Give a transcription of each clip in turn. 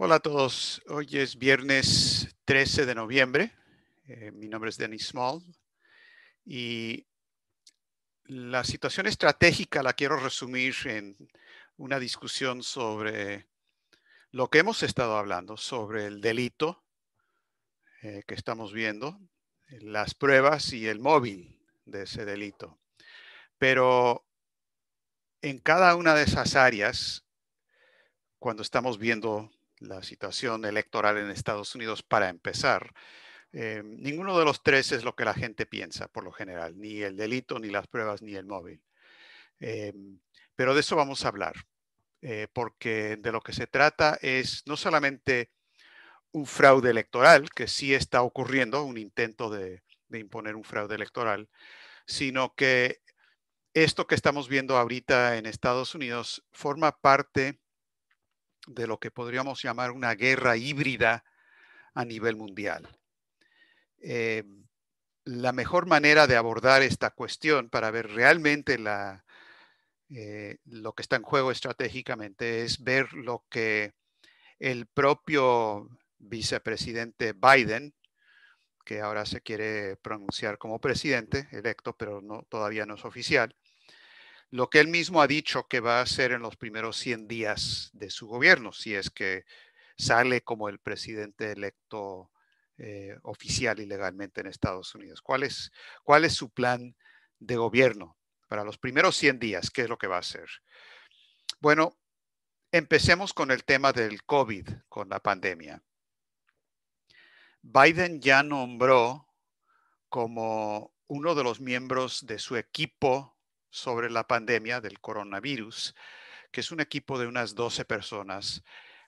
Hola a todos, hoy es viernes 13 de noviembre. Eh, mi nombre es Denis Small y la situación estratégica la quiero resumir en una discusión sobre lo que hemos estado hablando, sobre el delito eh, que estamos viendo, las pruebas y el móvil de ese delito. Pero en cada una de esas áreas, cuando estamos viendo la situación electoral en Estados Unidos para empezar. Eh, ninguno de los tres es lo que la gente piensa por lo general, ni el delito, ni las pruebas, ni el móvil. Eh, pero de eso vamos a hablar, eh, porque de lo que se trata es no solamente un fraude electoral, que sí está ocurriendo, un intento de, de imponer un fraude electoral, sino que esto que estamos viendo ahorita en Estados Unidos forma parte de lo que podríamos llamar una guerra híbrida a nivel mundial. Eh, la mejor manera de abordar esta cuestión para ver realmente eh, lo que está en juego estratégicamente es ver lo que el propio vicepresidente Biden, que ahora se quiere pronunciar como presidente electo, pero no, todavía no es oficial, lo que él mismo ha dicho que va a hacer en los primeros 100 días de su gobierno, si es que sale como el presidente electo eh, oficial y legalmente en Estados Unidos. ¿Cuál es su plan de gobierno para los primeros 100 días? ¿Qué es lo que va a hacer? Bueno, empecemos con el tema del COVID, con la pandemia. Biden ya nombró como uno de los miembros de su equipo sobre la pandemia del coronavirus, que es un equipo de unas 12 personas,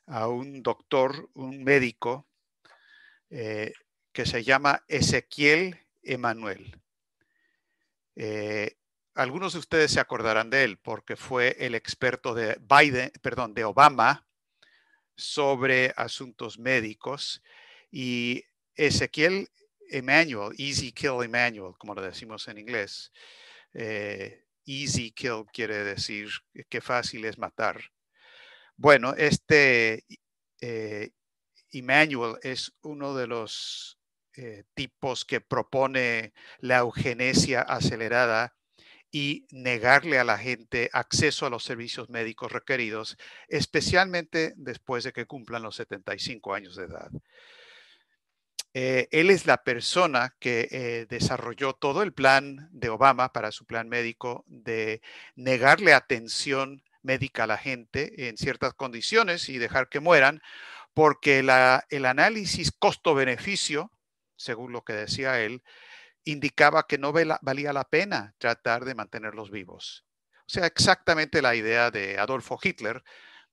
a un doctor, un médico, eh, que se llama Ezequiel Emanuel. Eh, algunos de ustedes se acordarán de él porque fue el experto de Biden, perdón, de Obama sobre asuntos médicos y Ezequiel Emmanuel, Easy Kill Emanuel, como lo decimos en inglés, eh, easy kill quiere decir que fácil es matar. Bueno, este eh, Emmanuel es uno de los eh, tipos que propone la eugenesia acelerada y negarle a la gente acceso a los servicios médicos requeridos, especialmente después de que cumplan los 75 años de edad. Eh, él es la persona que eh, desarrolló todo el plan de Obama para su plan médico de negarle atención médica a la gente en ciertas condiciones y dejar que mueran, porque el análisis costo-beneficio, según lo que decía él, indicaba que no valía la pena tratar de mantenerlos vivos. O sea, exactamente la idea de Adolfo Hitler,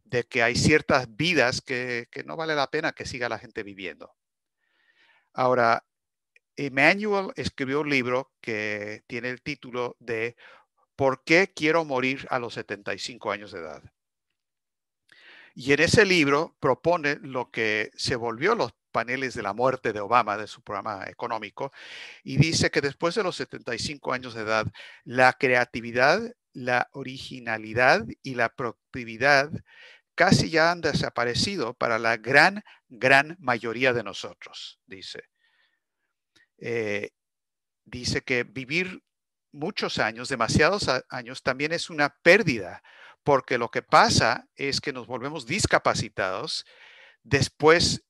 de que hay ciertas vidas que no vale la pena que siga la gente viviendo. Ahora, Emmanuel escribió un libro que tiene el título de ¿Por qué quiero morir a los 75 años de edad? Y en ese libro propone lo que se volvió los paneles de la muerte de Obama, de su programa económico, y dice que después de los 75 años de edad, la creatividad, la originalidad y la productividad casi ya han desaparecido para la gran, gran mayoría de nosotros, dice. Eh, dice que vivir muchos años, demasiados años, también es una pérdida, porque lo que pasa es que nos volvemos discapacitados, después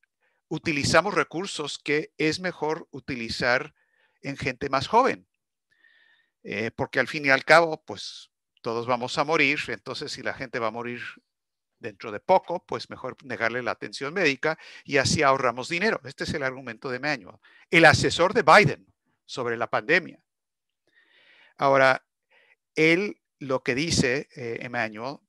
utilizamos recursos que es mejor utilizar en gente más joven, eh, porque al fin y al cabo, pues todos vamos a morir, entonces si la gente va a morir dentro de poco, pues mejor negarle la atención médica y así ahorramos dinero. Este es el argumento de Emmanuel, el asesor de Biden sobre la pandemia. Ahora, él lo que dice, Emmanuel, eh,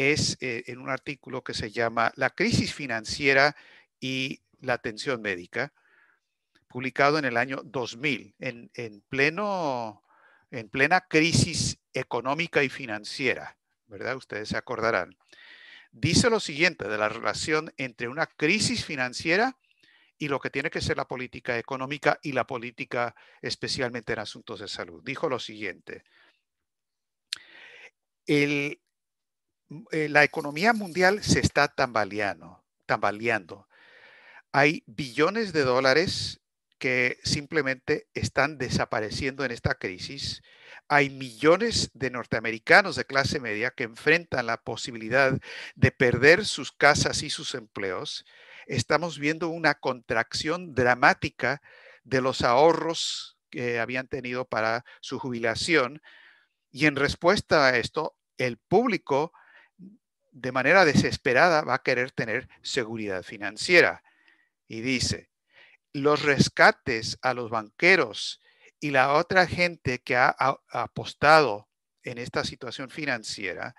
es eh, en un artículo que se llama La crisis financiera y la atención médica, publicado en el año 2000, en, pleno, en plena crisis económica y financiera, ¿verdad? Ustedes se acordarán dice lo siguiente de la relación entre una crisis financiera y lo que tiene que ser la política económica y la política especialmente en asuntos de salud. Dijo lo siguiente, eh, la economía mundial se está tambaleando, tambaleando. Hay billones de dólares que simplemente están desapareciendo en esta crisis hay millones de norteamericanos de clase media que enfrentan la posibilidad de perder sus casas y sus empleos, estamos viendo una contracción dramática de los ahorros que habían tenido para su jubilación. Y en respuesta a esto, el público de manera desesperada va a querer tener seguridad financiera. Y dice, los rescates a los banqueros y la otra gente que ha, apostado en esta situación financiera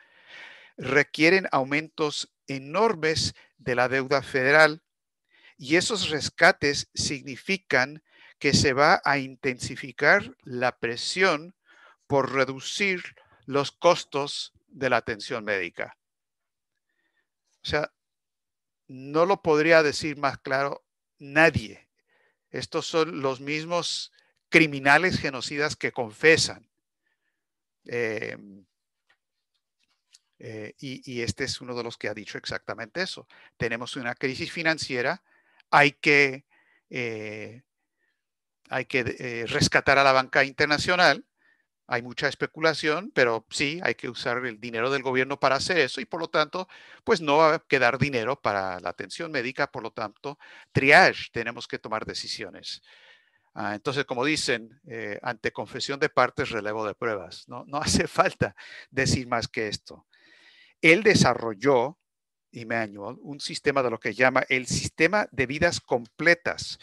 requieren aumentos enormes de la deuda federal y esos rescates significan que se va a intensificar la presión por reducir los costos de la atención médica. O sea, no lo podría decir más claro nadie. Estos son los mismos criminales genocidas que confesan. Eh, eh, y, este es uno de los que ha dicho exactamente eso. Tenemos una crisis financiera, hay que, eh, hay que rescatar a la banca internacional, hay mucha especulación, pero sí, hay que usar el dinero del gobierno para hacer eso y por lo tanto, pues no va a quedar dinero para la atención médica, por lo tanto, triage, tenemos que tomar decisiones. Ah, entonces, como dicen, eh, ante confesión de partes, relevo de pruebas. ¿no? hace falta decir más que esto. Él desarrolló, Emmanuel, un sistema de lo que llama el sistema de vidas completas,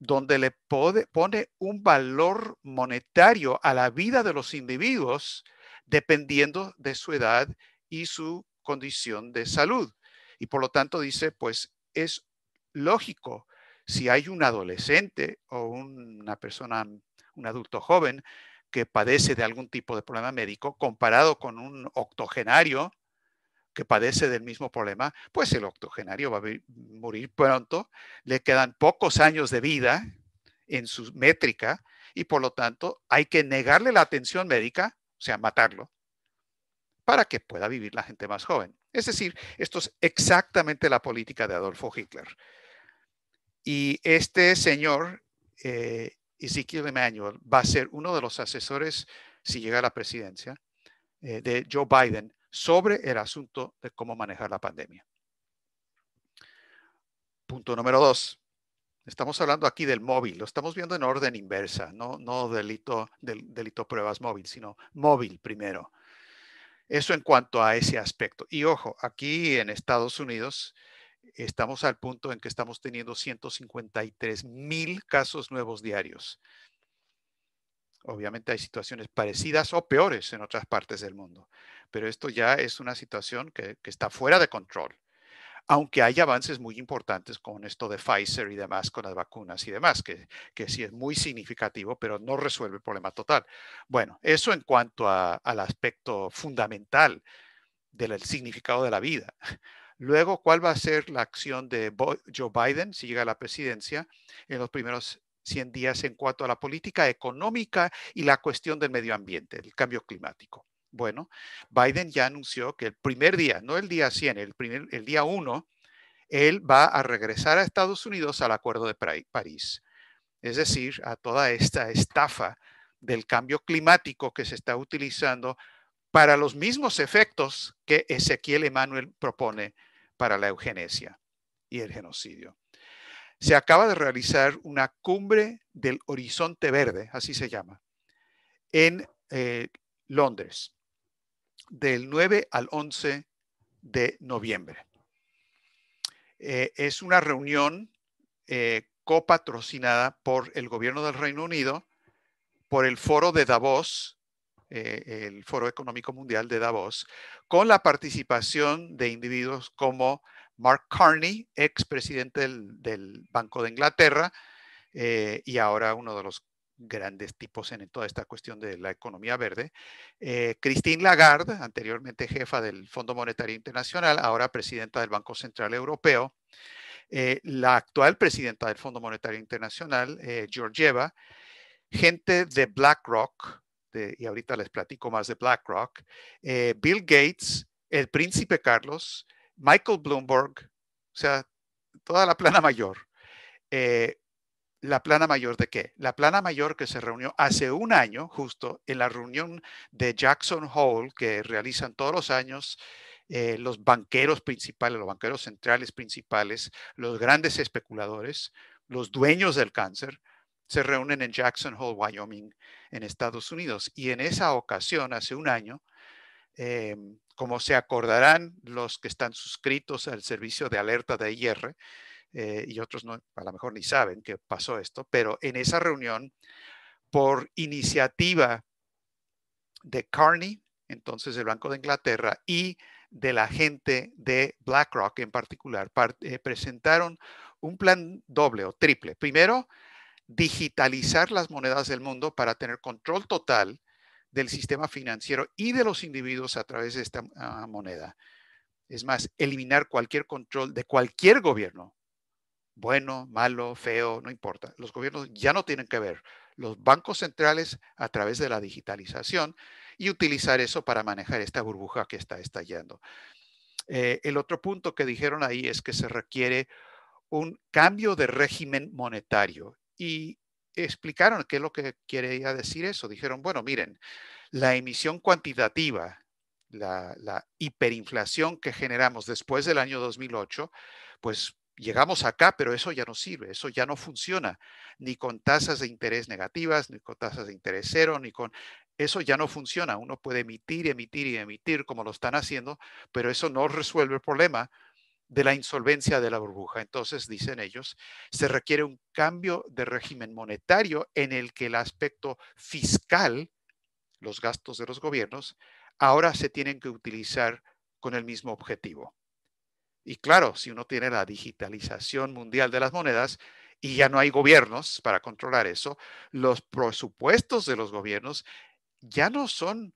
donde le pone un valor monetario a la vida de los individuos dependiendo de su edad y su condición de salud. Y por lo tanto dice, pues es lógico si hay un adolescente o una persona, un adulto joven que padece de algún tipo de problema médico comparado con un octogenario que padece del mismo problema, pues el octogenario va a morir pronto, le quedan pocos años de vida en su métrica y por lo tanto hay que negarle la atención médica, o sea, matarlo, para que pueda vivir la gente más joven. Es decir, esto es exactamente la política de Adolfo Hitler. Y este señor, eh, Ezekiel Emanuel, va a ser uno de los asesores, si llega a la presidencia, eh, de Joe Biden sobre el asunto de cómo manejar la pandemia. Punto número dos. Estamos hablando aquí del móvil, lo estamos viendo en orden inversa, no, delito, del, delito pruebas móvil, sino móvil primero. Eso en cuanto a ese aspecto. Y ojo, aquí en Estados Unidos estamos al punto en que estamos teniendo 153 mil casos nuevos diarios. Obviamente hay situaciones parecidas o peores en otras partes del mundo, pero esto ya es una situación que, está fuera de control aunque hay avances muy importantes con esto de Pfizer y demás, con las vacunas y demás, que, sí es muy significativo, pero no resuelve el problema total. Bueno, eso en cuanto al aspecto fundamental del significado de la vida. Luego, ¿cuál va a ser la acción de Joe Biden si llega a la presidencia en los primeros 100 días en cuanto a la política económica y la cuestión del medio ambiente, el cambio climático? Bueno, Biden ya anunció que el primer día, no el día 100, el, el día 1, él va a regresar a Estados Unidos al Acuerdo de París, es decir, a toda esta estafa del cambio climático que se está utilizando para los mismos efectos que Ezequiel Emanuel propone para la eugenesia y el genocidio. Se acaba de realizar una cumbre del Horizonte Verde, así se llama, en eh, Londres, del 9 al 11 de noviembre. Eh, es una reunión eh, copatrocinada por el gobierno del Reino Unido, por el foro de Davos eh, el Foro Económico Mundial de Davos, con la participación de individuos como Mark Carney, ex presidente del, Banco de Inglaterra eh, y ahora uno de los grandes tipos en, toda esta cuestión de la economía verde. Eh, Christine Lagarde, anteriormente jefa del Fondo Monetario Internacional, ahora presidenta del Banco Central Europeo. la actual presidenta del Fondo Monetario Internacional, Georgieva. Gente de BlackRock, este, y ahorita les platico más de BlackRock, eh, Bill Gates, el príncipe Carlos, Michael Bloomberg, o sea, toda la plana mayor. Eh, ¿La plana mayor de qué? La plana mayor que se reunió hace un año, justo en la reunión de Jackson Hole, que realizan todos los años eh, los banqueros principales, los banqueros centrales principales, los grandes especuladores, los dueños del cáncer, se reúnen en Jackson Hole, Wyoming, en Estados Unidos. Y en esa ocasión, hace un año, em, como se acordarán los que están suscritos al servicio de alerta de IR, eh, y otros no, a lo mejor ni saben que pasó esto, pero en esa reunión, por iniciativa de Carney, entonces el Banco de Inglaterra, y de la gente de BlackRock en particular, eh, presentaron un plan doble o triple. Primero, digitalizar las monedas del mundo para tener control total del sistema financiero y de los individuos a través de esta ah, moneda. Es más, eliminar cualquier control de cualquier gobierno, bueno, malo, feo, no importa. Los gobiernos ya no tienen que ver. Los bancos centrales a través de la digitalización y utilizar eso para manejar esta burbuja que está estallando. Eh, el otro punto que dijeron ahí es que se requiere un cambio de régimen monetario y explicaron qué es lo que quería decir eso. Dijeron, bueno, miren, la emisión cuantitativa, la, hiperinflación que generamos después del año 2008, pues llegamos acá, pero eso ya no sirve, eso ya no funciona, ni con tasas de interés negativas, ni con tasas de interés cero, ni con... Eso ya no funciona. Uno puede emitir, emitir y emitir como lo están haciendo, pero eso no resuelve el problema de la insolvencia de la burbuja. Entonces, dicen ellos, se requiere un cambio de régimen monetario en el que el aspecto fiscal, los gastos de los gobiernos, ahora se tienen que utilizar con el mismo objetivo. Y claro, si uno tiene la digitalización mundial de las monedas y ya no hay gobiernos para controlar eso, los presupuestos de los gobiernos ya no son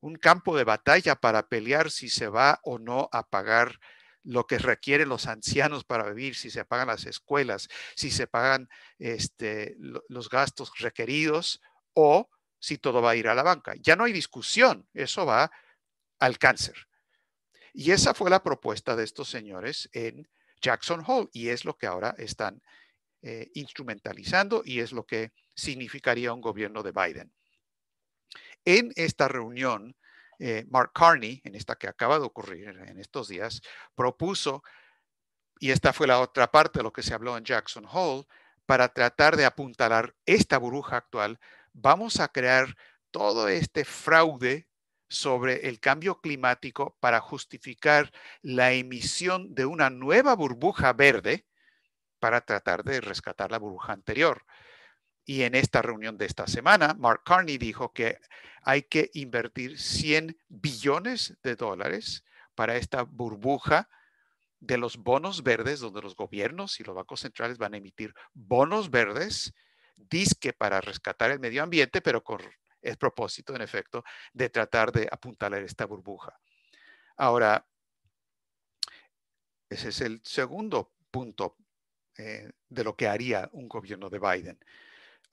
un campo de batalla para pelear si se va o no a pagar lo que requieren los ancianos para vivir, si se pagan las escuelas, si se pagan este, los gastos requeridos o si todo va a ir a la banca. Ya no hay discusión, eso va al cáncer. Y esa fue la propuesta de estos señores en Jackson Hole y es lo que ahora están eh, instrumentalizando y es lo que significaría un gobierno de Biden. En esta reunión eh, Mark Carney, en esta que acaba de ocurrir en estos días, propuso, y esta fue la otra parte de lo que se habló en Jackson Hole, para tratar de apuntalar esta burbuja actual, vamos a crear todo este fraude sobre el cambio climático para justificar la emisión de una nueva burbuja verde para tratar de rescatar la burbuja anterior. Y en esta reunión de esta semana, Mark Carney dijo que hay que invertir 100 billones de dólares para esta burbuja de los bonos verdes, donde los gobiernos y los bancos centrales van a emitir bonos verdes, disque para rescatar el medio ambiente, pero con el propósito, en efecto, de tratar de apuntalar esta burbuja. Ahora, ese es el segundo punto eh, de lo que haría un gobierno de Biden.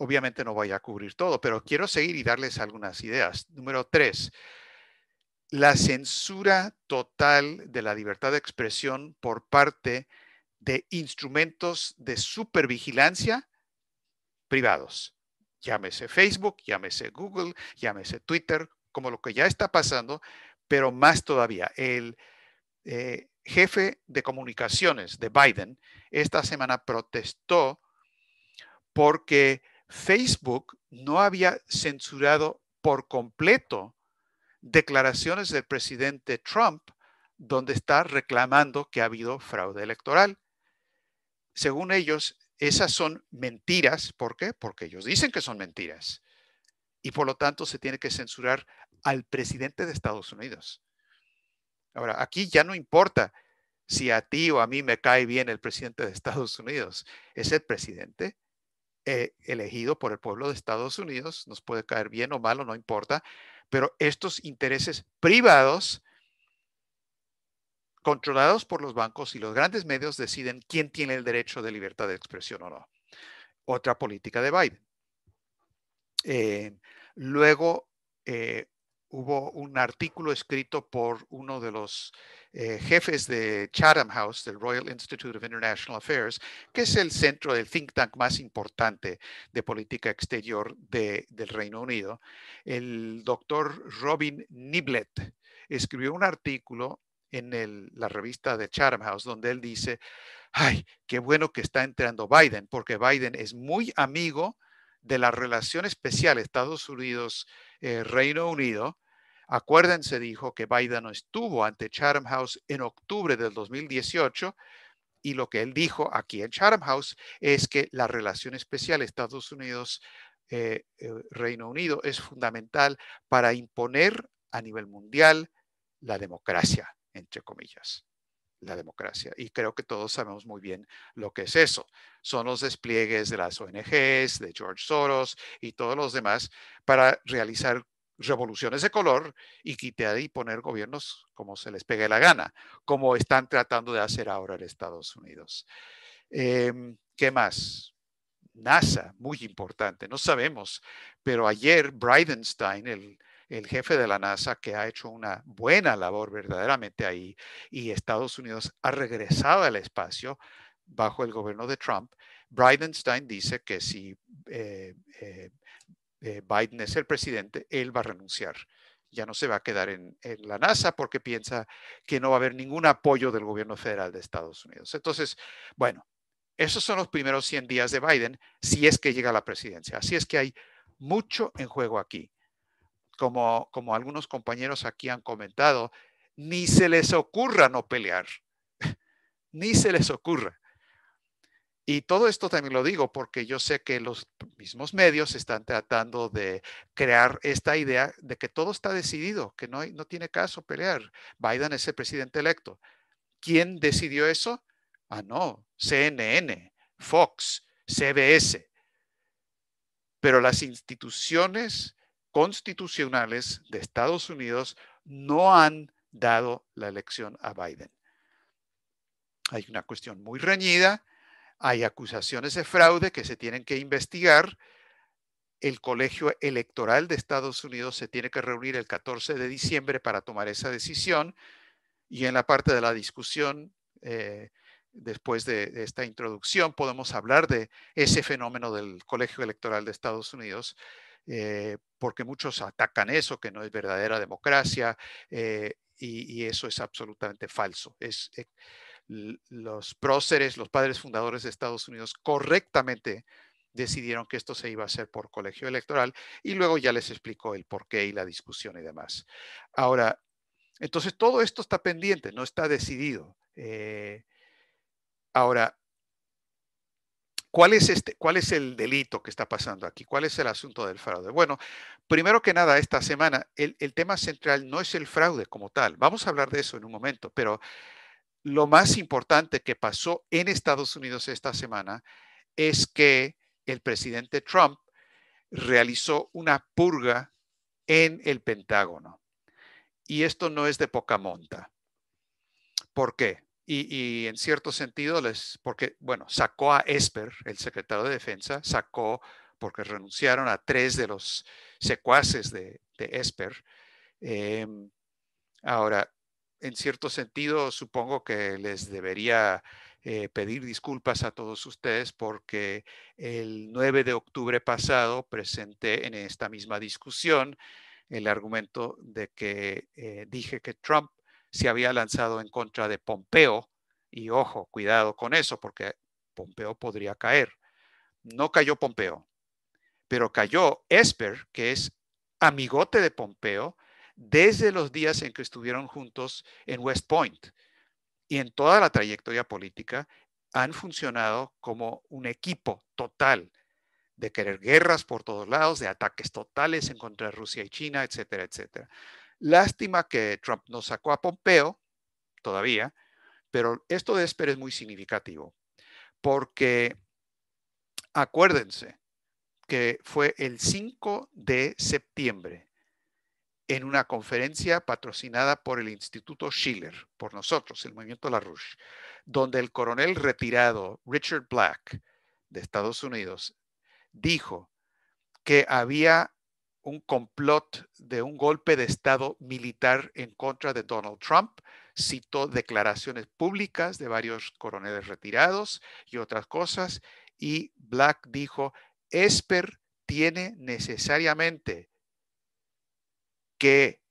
Obviamente no voy a cubrir todo, pero quiero seguir y darles algunas ideas. Número tres, la censura total de la libertad de expresión por parte de instrumentos de supervigilancia privados. Llámese Facebook, llámese Google, llámese Twitter, como lo que ya está pasando, pero más todavía. El eh, jefe de comunicaciones de Biden esta semana protestó porque Facebook no había censurado por completo declaraciones del presidente Trump donde está reclamando que ha habido fraude electoral. Según ellos, esas son mentiras. ¿Por qué? Porque ellos dicen que son mentiras. Y por lo tanto se tiene que censurar al presidente de Estados Unidos. Ahora, aquí ya no importa si a ti o a mí me cae bien el presidente de Estados Unidos. Es el presidente eh, elegido por el pueblo de Estados Unidos, nos puede caer bien o malo, no importa, pero estos intereses privados controlados por los bancos y los grandes medios deciden quién tiene el derecho de libertad de expresión o no. Otra política de Biden. Eh, luego, eh, hubo un artículo escrito por uno de los eh, jefes de Chatham House, del Royal Institute of International Affairs, que es el centro del think tank más importante de política exterior del Reino Unido. El doctor Robin Niblett escribió un artículo en la revista de Chatham House donde él dice, ay, qué bueno que está entrando Biden, porque Biden es muy amigo de la relación especial Estados Unidos-Reino eh, Unido Acuérdense, dijo, que Biden estuvo ante Chatham House en octubre del 2018 y lo que él dijo aquí en Chatham House es que la relación especial Estados Unidos-Reino eh, eh, Unido es fundamental para imponer a nivel mundial la democracia, entre comillas la democracia. Y creo que todos sabemos muy bien lo que es eso. Son los despliegues de las ONGs, de George Soros y todos los demás para realizar revoluciones de color y quitar y poner gobiernos como se les pegue la gana, como están tratando de hacer ahora en Estados Unidos. Em, ¿Qué más? NASA, muy importante, no sabemos, pero ayer Bridenstine, el, el jefe de la NASA, que ha hecho una buena labor verdaderamente ahí, y Estados Unidos ha regresado al espacio bajo el gobierno de Trump, Bridenstine dice que si eh, eh, eh, Biden es el presidente, él va a renunciar. Ya no se va a quedar en, la NASA porque piensa que no va a haber ningún apoyo del gobierno federal de Estados Unidos. Entonces, bueno, esos son los primeros 100 días de Biden si es que llega a la presidencia. Así es que hay mucho en juego aquí. como algunos compañeros aquí han comentado, ni se les ocurra no pelear, ni se les ocurra. Y todo esto también lo digo porque yo sé que los mismos medios están tratando de crear esta idea de que todo está decidido, que no, no tiene caso pelear. Biden es el presidente electo. ¿Quién decidió eso? Ah, no, CNN, Fox, CBS. Pero las instituciones constitucionales de Estados Unidos no han dado la elección a Biden. Hay una cuestión muy reñida hay acusaciones de fraude que se tienen que investigar. El colegio electoral de Estados Unidos se tiene que reunir el 14 de diciembre para tomar esa decisión. Y en la parte de la discusión, eh, después de, esta introducción, podemos hablar de ese fenómeno del colegio electoral de Estados Unidos. Eh, porque muchos atacan eso, que no es verdadera democracia, eh, y, y, eso es absolutamente falso. Es, los próceres, los padres fundadores de Estados Unidos, correctamente decidieron que esto se iba a hacer por colegio electoral y luego ya les explicó el porqué y la discusión y demás. Ahora, entonces todo esto está pendiente, no está decidido. Eh, ahora, ¿cuál es, este, ¿cuál es el delito que está pasando aquí? ¿Cuál es el asunto del fraude? Bueno, primero que nada, esta semana el tema central no es el fraude como tal. Vamos a hablar de eso en un momento, pero lo más importante que pasó en Estados Unidos esta semana es que el presidente Trump realizó una purga en el Pentágono. Y esto no es de poca monta. ¿Por qué? Y, en cierto sentido, les, porque, bueno, sacó a Esper, el secretario de Defensa, sacó, porque renunciaron a tres de los secuaces de, Esper. Em, ahora, en cierto sentido, supongo que les debería eh, pedir disculpas a todos ustedes porque el 9 de octubre pasado presenté en esta misma discusión el argumento de que eh, dije que Trump se había lanzado en contra de Pompeo y ojo, cuidado con eso porque Pompeo podría caer. No cayó Pompeo, pero cayó Esper, que es amigote de Pompeo, desde los días en que estuvieron juntos en West Point y en toda la trayectoria política han funcionado como un equipo total de querer guerras por todos lados, de ataques totales en contra de Rusia y China, etcétera, etcétera. Lástima que Trump no sacó a Pompeo todavía, pero esto de Esper es muy significativo, porque acuérdense que fue el 5 de septiembre en una conferencia patrocinada por el Instituto Schiller, por nosotros, el Movimiento La donde el coronel retirado Richard Black de Estados Unidos dijo que había un complot de un golpe de Estado militar en contra de Donald Trump. Citó declaraciones públicas de varios coroneles retirados y otras cosas. Y Black dijo, Esper tiene necesariamente que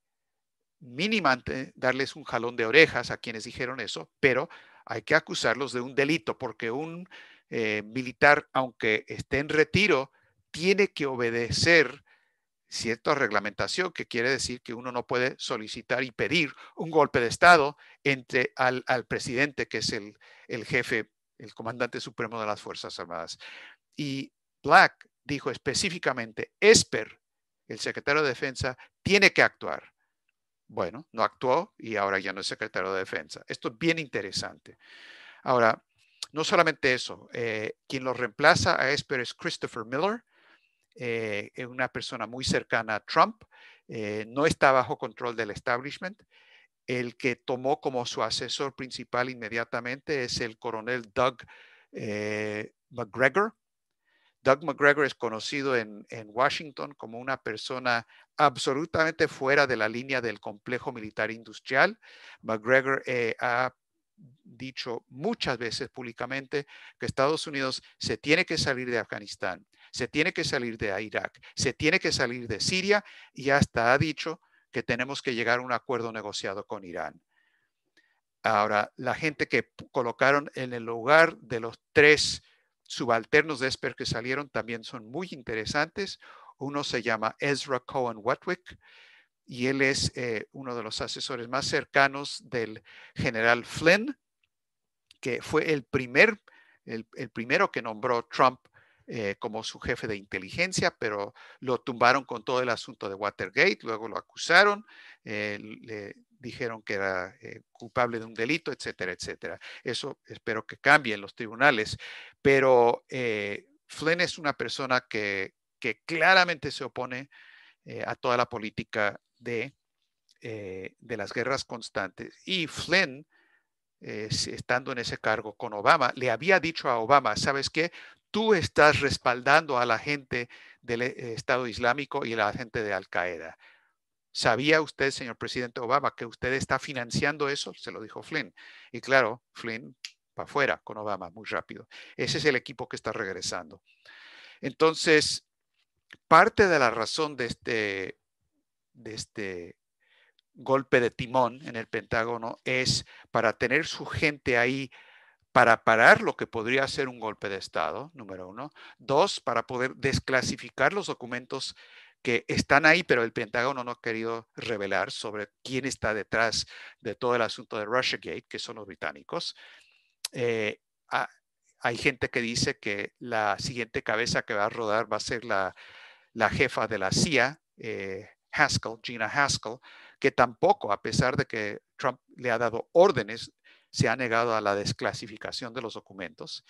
mínimamente darles un jalón de orejas a quienes dijeron eso, pero hay que acusarlos de un delito, porque un eh, militar, aunque esté en retiro, tiene que obedecer cierta reglamentación que quiere decir que uno no puede solicitar y pedir un golpe de Estado entre al, presidente, que es el, el jefe, el comandante supremo de las Fuerzas Armadas. Y Black dijo específicamente, Esper el secretario de Defensa tiene que actuar. Bueno, no actuó y ahora ya no es secretario de Defensa. Esto es bien interesante. Ahora, no solamente eso, eh, quien lo reemplaza a Esper este es Christopher Miller, eh, una persona muy cercana a Trump, eh, no está bajo control del establishment. El que tomó como su asesor principal inmediatamente es el coronel Doug McGregor, Doug McGregor es conocido en, Washington como una persona absolutamente fuera de la línea del complejo militar industrial. McGregor eh, ha dicho muchas veces públicamente que Estados Unidos se tiene que salir de Afganistán, se tiene que salir de Irak, se tiene que salir de Siria y hasta ha dicho que tenemos que llegar a un acuerdo negociado con Irán. Ahora, la gente que colocaron en el lugar de los tres subalternos de Esper que salieron también son muy interesantes. Uno se llama Ezra Cohen Watwick y él es eh, uno de los asesores más cercanos del general Flynn, que fue el, primer, primero que nombró Trump eh, como su jefe de inteligencia, pero lo tumbaron con todo el asunto de Watergate, luego lo acusaron, eh, dijeron que era eh, culpable de un delito, etcétera, etcétera. Eso espero que cambie en los tribunales, pero eh, Flynn es una persona que, claramente se opone eh, a toda la política de, de, las guerras constantes. Y Flynn, estando en ese cargo con Obama, le había dicho a Obama, ¿sabes qué? Tú estás respaldando a la gente del Estado Islámico y a la gente de Al Qaeda. ¿Sabía usted, señor presidente Obama, que usted está financiando eso? Se lo dijo Flynn. Y claro, Flynn para afuera con Obama muy rápido. Ese es el equipo que está regresando. Entonces, parte de la razón de este, de este golpe de timón en el Pentágono es para tener su gente ahí para parar lo que podría ser un golpe de Estado, número uno. Dos, para poder desclasificar los documentos que están ahí, pero el Pentágono no ha querido revelar sobre quién está detrás de todo el asunto de Gate que son los británicos. Eh, hay gente que dice que la siguiente cabeza que va a rodar va a ser la, jefa de la CIA, eh, Haskell, Gina Haskell, que tampoco, a pesar de que Trump le ha dado órdenes, se ha negado a la desclasificación de los documentos.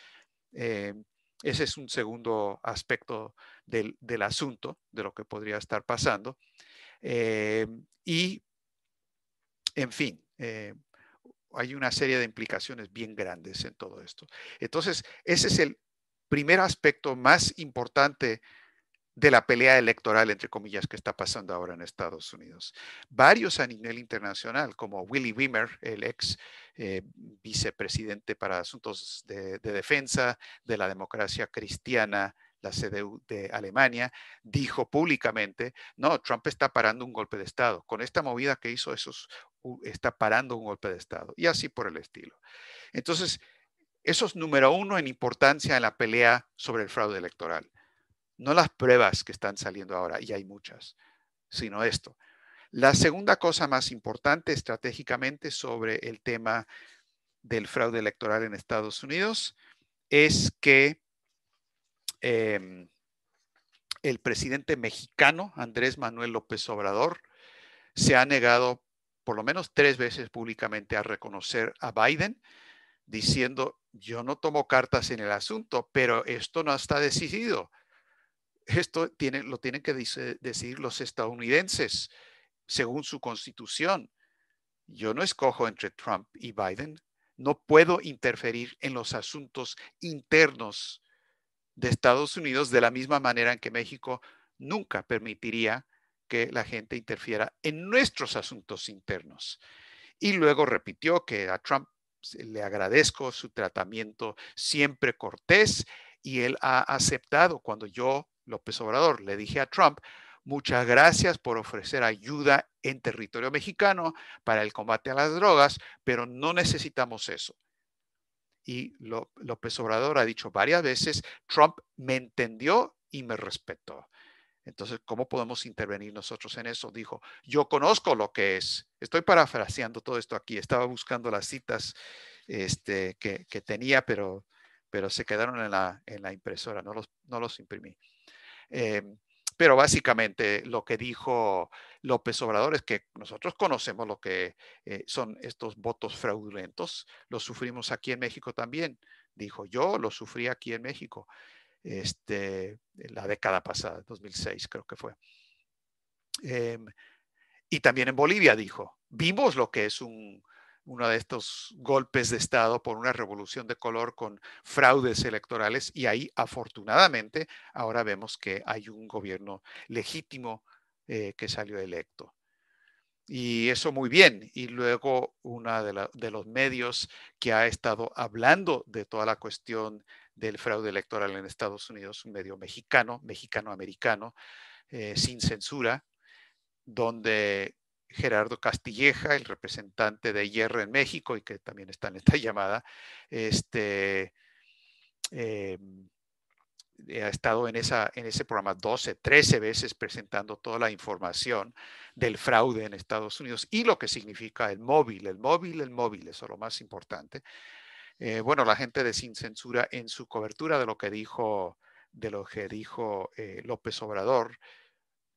Eh, ese es un segundo aspecto del, asunto, de lo que podría estar pasando. Eh, y, en fin, eh, hay una serie de implicaciones bien grandes en todo esto. Entonces, ese es el primer aspecto más importante de la pelea electoral, entre comillas, que está pasando ahora en Estados Unidos. Varios a nivel internacional, como Willy Wimmer, el ex eh, vicepresidente para asuntos de, defensa de la democracia cristiana, la CDU de Alemania, dijo públicamente, no, Trump está parando un golpe de Estado. Con esta movida que hizo, eso está parando un golpe de Estado. Y así por el estilo. Entonces, eso es número uno en importancia en la pelea sobre el fraude electoral no las pruebas que están saliendo ahora, y hay muchas, sino esto. La segunda cosa más importante estratégicamente sobre el tema del fraude electoral en Estados Unidos es que em, el presidente mexicano, Andrés Manuel López Obrador, se ha negado por lo menos tres veces públicamente a reconocer a Biden, diciendo, yo no tomo cartas en el asunto, pero esto no está decidido esto lo tienen que decir los estadounidenses según su constitución. Yo no escojo entre Trump y Biden. No puedo interferir en los asuntos internos de Estados Unidos de la misma manera en que México nunca permitiría que la gente interfiera en nuestros asuntos internos. Y luego repitió que a Trump le agradezco su tratamiento siempre cortés y él ha aceptado cuando yo López Obrador. Le dije a Trump, muchas gracias por ofrecer ayuda en territorio mexicano para el combate a las drogas, pero no necesitamos eso. Y López Obrador ha dicho varias veces, Trump me entendió y me respetó. Entonces, ¿cómo podemos intervenir nosotros en eso? Dijo, yo conozco lo que es. Estoy parafraseando todo esto aquí. Estaba buscando las citas este, que, tenía, pero, pero se quedaron en la, impresora. no los imprimí. Em, pero básicamente lo que dijo López Obrador es que nosotros conocemos lo que eh, son estos votos fraudulentos, los sufrimos aquí en México también, dijo yo, lo sufrí aquí en México, este, la década pasada, 2006 creo que fue. Em, y también en Bolivia dijo, vimos lo que es un uno de estos golpes de Estado por una revolución de color con fraudes electorales y ahí afortunadamente ahora vemos que hay un gobierno legítimo eh, que salió electo. Y eso muy bien. Y luego uno de, los medios que ha estado hablando de toda la cuestión del fraude electoral en Estados Unidos, un medio mexicano, mexicano-americano, eh, sin censura, donde Gerardo Castilleja, el representante de Hierro en México y que también está en esta llamada, este, em, eh, ha estado en, esa, en ese programa 12, 13 veces presentando toda la información del fraude en Estados Unidos y lo que significa el móvil, el móvil, el móvil, eso es lo más importante. Eh, bueno, la gente de Sin Censura en su cobertura de lo que dijo, de lo que dijo eh, López Obrador,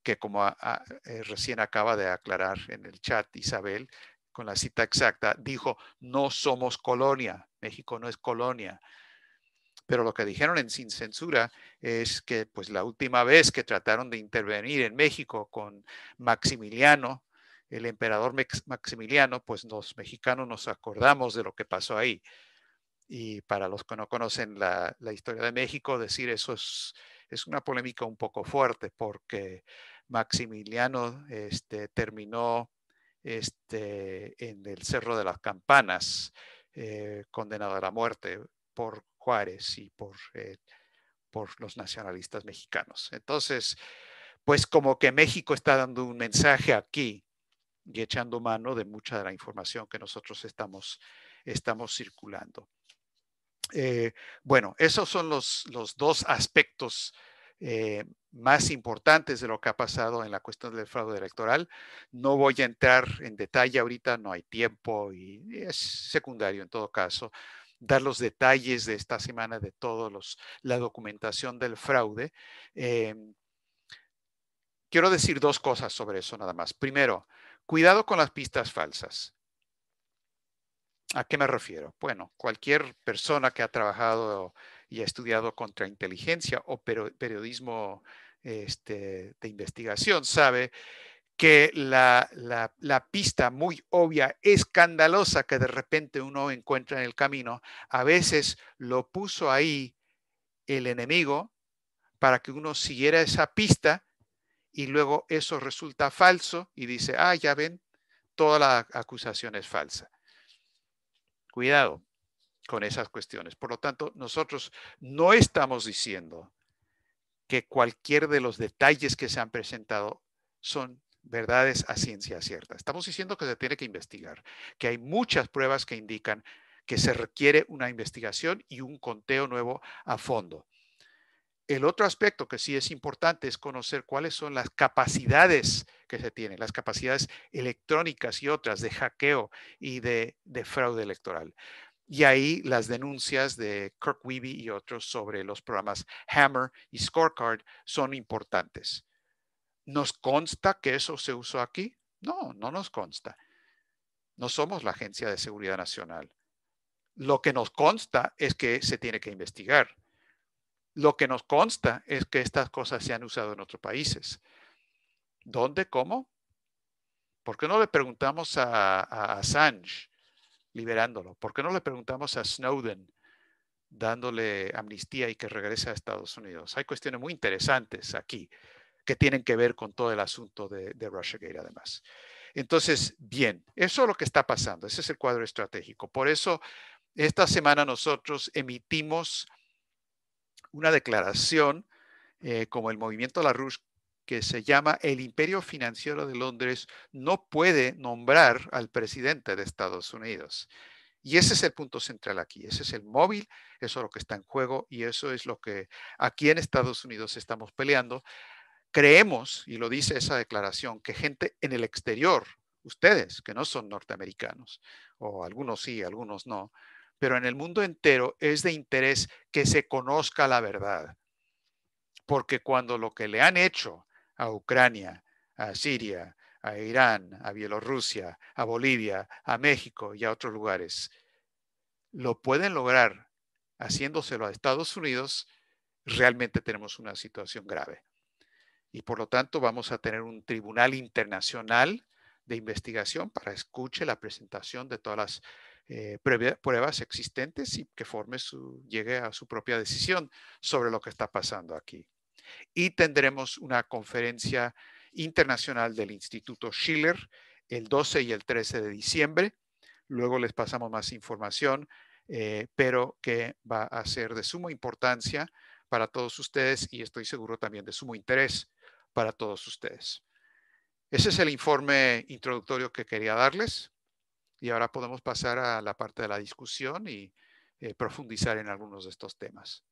que como eh, recién acaba de aclarar en el chat Isabel, con la cita exacta, dijo, no somos colonia, México no es colonia. Pero lo que dijeron en Sin Censura es que pues la última vez que trataron de intervenir en México con Maximiliano, el emperador Maximiliano, pues los mexicanos nos acordamos de lo que pasó ahí. Y para los que no conocen la, historia de México, decir eso es, es, una polémica un poco fuerte porque Maximiliano este, terminó este, en el Cerro de las Campanas, eh, condenado a la muerte por Juárez y por, eh, por los nacionalistas mexicanos. Entonces, pues como que México está dando un mensaje aquí y echando mano de mucha de la información que nosotros estamos, estamos circulando. Eh, bueno, esos son los, los dos aspectos eh, más importantes de lo que ha pasado en la cuestión del fraude electoral. No voy a entrar en detalle ahorita, no hay tiempo y es secundario en todo caso dar los detalles de esta semana de todos los la documentación del fraude. Eh, quiero decir dos cosas sobre eso nada más. Primero, cuidado con las pistas falsas. ¿A qué me refiero? Bueno, cualquier persona que ha trabajado y ha estudiado contrainteligencia o periodismo este, de investigación sabe que la, la, pista muy obvia, escandalosa que de repente uno encuentra en el camino, a veces lo puso ahí el enemigo para que uno siguiera esa pista y luego eso resulta falso y dice, ah, ya ven, toda la acusación es falsa. Cuidado con esas cuestiones. Por lo tanto, nosotros no estamos diciendo que cualquier de los detalles que se han presentado son verdades a ciencia cierta. Estamos diciendo que se tiene que investigar, que hay muchas pruebas que indican que se requiere una investigación y un conteo nuevo a fondo. El otro aspecto que sí es importante es conocer cuáles son las capacidades que se tienen, las capacidades electrónicas y otras de hackeo y de, de fraude electoral y ahí las denuncias de Kirk Weeby y otros sobre los programas Hammer y Scorecard son importantes. ¿Nos consta que eso se usó aquí? No, no nos consta. No somos la Agencia de Seguridad Nacional. Lo que nos consta es que se tiene que investigar. Lo que nos consta es que estas cosas se han usado en otros países. ¿Dónde? ¿Cómo? ¿Por qué no le preguntamos a, a Assange? liberándolo. ¿Por qué no le preguntamos a Snowden dándole amnistía y que regrese a Estados Unidos? Hay cuestiones muy interesantes aquí que tienen que ver con todo el asunto de, Russiagate además. Entonces, bien, eso es lo que está pasando, ese es el cuadro estratégico. Por eso, esta semana nosotros emitimos una declaración eh, como el movimiento La que se llama El Imperio Financiero de Londres no puede nombrar al presidente de Estados Unidos. Y ese es el punto central aquí, ese es el móvil, eso es lo que está en juego y eso es lo que aquí en Estados Unidos estamos peleando. Creemos, y lo dice esa declaración, que gente en el exterior, ustedes que no son norteamericanos, o algunos sí, algunos no, pero en el mundo entero es de interés que se conozca la verdad. Porque cuando lo que le han hecho a Ucrania, a Siria, a Irán, a Bielorrusia, a Bolivia, a México y a otros lugares. Lo pueden lograr haciéndoselo a Estados Unidos, realmente tenemos una situación grave. Y por lo tanto vamos a tener un tribunal internacional de investigación para escuche la presentación de todas las eh, pruebas existentes y que forme su, llegue a su propia decisión sobre lo que está pasando aquí. Y tendremos una conferencia internacional del Instituto Schiller el 12 y el 13 de diciembre. Luego les pasamos más información, eh, pero que va a ser de suma importancia para todos ustedes y estoy seguro también de sumo interés para todos ustedes. Ese es el informe introductorio que quería darles y ahora podemos pasar a la parte de la discusión y eh, profundizar en algunos de estos temas.